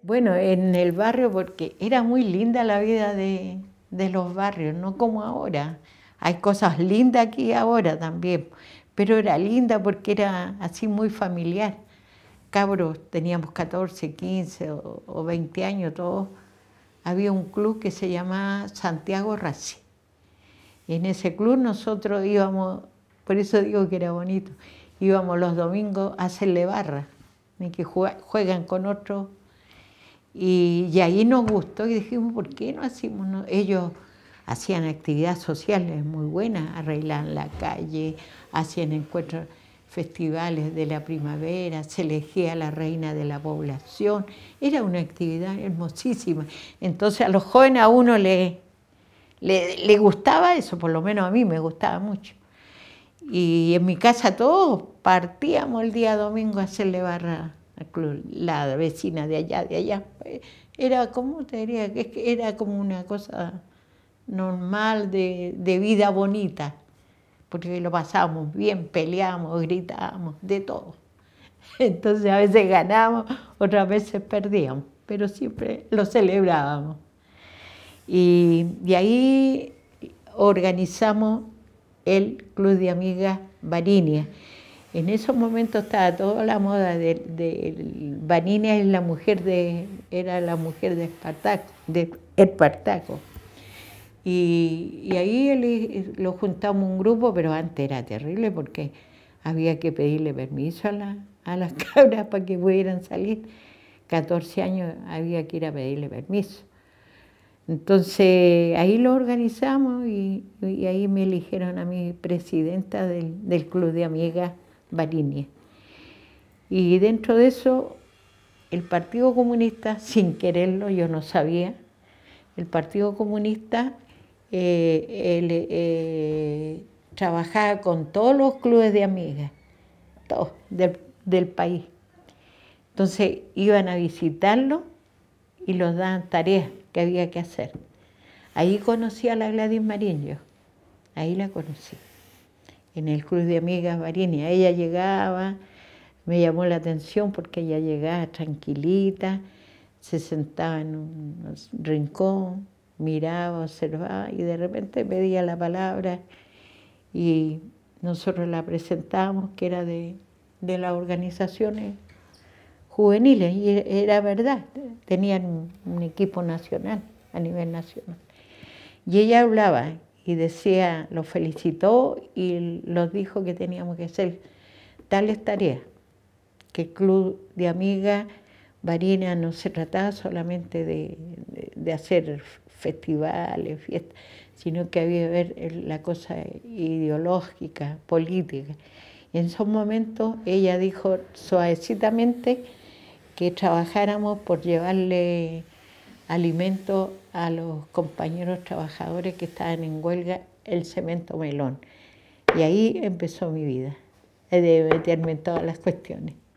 Bueno, en el barrio, porque era muy linda la vida de, los barrios, no como ahora. Hay cosas lindas aquí ahora también, pero era linda porque era así muy familiar. Cabros, teníamos 14, 15 o, 20 años todos. Había un club que se llamaba Santiago Rací. en ese club nosotros íbamos, por eso digo que era bonito, íbamos los domingos a hacerle barra, que juegan con otros y, ahí nos gustó y dijimos, ¿por qué no hacemos? Ellos hacían actividades sociales muy buenas, arreglaban la calle, hacían encuentros, festivales de la primavera, se elegía la reina de la población, era una actividad hermosísima. Entonces a los jóvenes a uno le, le, gustaba eso, por lo menos a mí me gustaba mucho. Y en mi casa todos partíamos el día domingo a hacerle barra la vecina de allá, de allá. Era como, te diría, que era como una cosa normal de, vida bonita, porque lo pasamos bien, peleamos, gritábamos, de todo. Entonces a veces ganábamos, otras veces perdíamos, pero siempre lo celebrábamos. Y de ahí organizamos el Club de Amigas Varinia en esos momentos estaba toda la moda de, de Vanina la mujer de, era la mujer de Espartaco, Y, ahí lo juntamos un grupo, pero antes era terrible porque había que pedirle permiso a, las cabras para que pudieran salir. 14 años había que ir a pedirle permiso. Entonces ahí lo organizamos y, ahí me eligieron a mi presidenta del Club de Amigas y dentro de eso, el Partido Comunista, sin quererlo, yo no sabía, el Partido Comunista eh, eh, trabajaba con todos los clubes de amigas, todos del, del país. Entonces iban a visitarlo y los daban tareas que había que hacer. Ahí conocí a la Gladys Mariño, ahí la conocí en el cruz de Amigas Varinia. Ella llegaba, me llamó la atención porque ella llegaba tranquilita, se sentaba en un rincón, miraba, observaba y de repente pedía la palabra y nosotros la presentamos que era de, de las organizaciones juveniles y e, era verdad, tenían un equipo nacional, a nivel nacional. Y ella hablaba y decía, lo felicitó y nos dijo que teníamos que hacer tales tareas, que el club de amigas Varina no se trataba solamente de, de hacer festivales, fiestas, sino que había que ver la cosa ideológica, política. Y en esos momentos ella dijo suavecitamente que trabajáramos por llevarle alimento a los compañeros trabajadores que estaban en huelga el cemento melón. Y ahí empezó mi vida, eh, de meterme en todas las cuestiones.